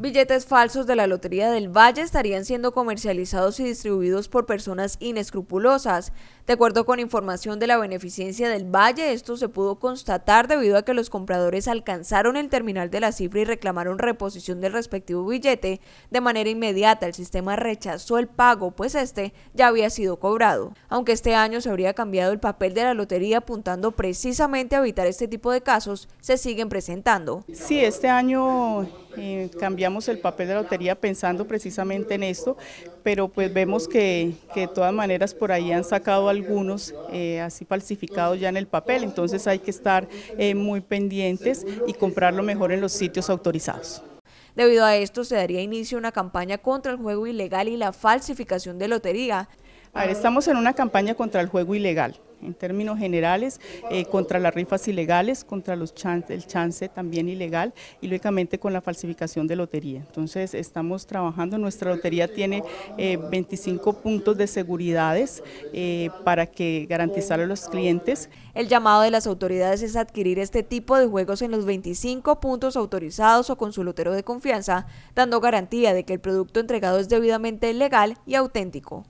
Billetes falsos de la Lotería del Valle estarían siendo comercializados y distribuidos por personas inescrupulosas. De acuerdo con información de la Beneficencia del Valle, esto se pudo constatar debido a que los compradores alcanzaron el terminal de la cifra y reclamaron reposición del respectivo billete. De manera inmediata, el sistema rechazó el pago, pues este ya había sido cobrado. Aunque este año se habría cambiado el papel de la lotería apuntando precisamente a evitar este tipo de casos, se siguen presentando. Sí, este año eh, el papel de la lotería pensando precisamente en esto, pero pues vemos que, de todas maneras por ahí han sacado algunos eh, así falsificados ya en el papel, entonces hay que estar eh, muy pendientes y comprarlo mejor en los sitios autorizados. Debido a esto, se daría inicio a una campaña contra el juego ilegal y la falsificación de lotería estamos en una campaña contra el juego ilegal, en términos generales, eh, contra las rifas ilegales, contra los el chance también ilegal y lógicamente con la falsificación de lotería. Entonces estamos trabajando, nuestra lotería tiene 25 eh, puntos de seguridades eh, para que garantizar a los clientes. El llamado de las autoridades es adquirir este tipo de juegos en los 25 puntos autorizados o con su lotero de confianza, dando garantía de que el producto entregado es debidamente legal y auténtico.